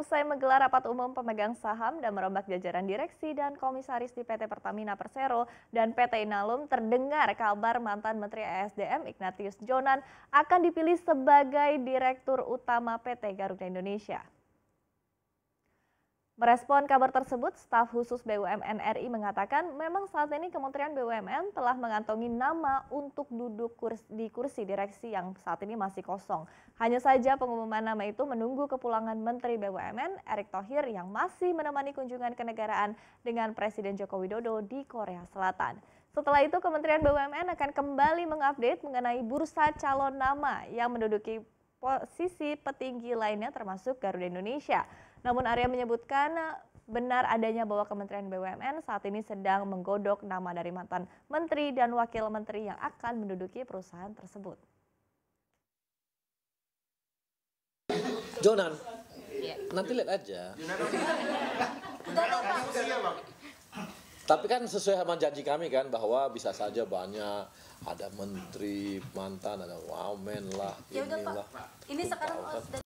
usai menggelar rapat umum pemegang saham dan merombak jajaran direksi dan komisaris di PT Pertamina Persero dan PT Inalum terdengar kabar mantan Menteri ESDM Ignatius Jonan akan dipilih sebagai Direktur Utama PT Garuda Indonesia. Merespon kabar tersebut, staf khusus BUMN RI mengatakan memang saat ini Kementerian BUMN telah mengantongi nama untuk duduk kursi, di kursi direksi yang saat ini masih kosong. Hanya saja pengumuman nama itu menunggu kepulangan Menteri BUMN Erick Thohir yang masih menemani kunjungan kenegaraan dengan Presiden Joko Widodo di Korea Selatan. Setelah itu Kementerian BUMN akan kembali mengupdate mengenai bursa calon nama yang menduduki posisi petinggi lainnya termasuk Garuda Indonesia. Namun Arya menyebutkan benar adanya bahwa Kementerian BUMN saat ini sedang menggodok nama dari mantan menteri dan wakil menteri yang akan menduduki perusahaan tersebut. Jonan, iya. nanti lihat aja. Tapi kan sesuai sama janji kami kan bahwa bisa saja banyak ada menteri mantan ada wamen lah. Ya lah Ini sekarang oh,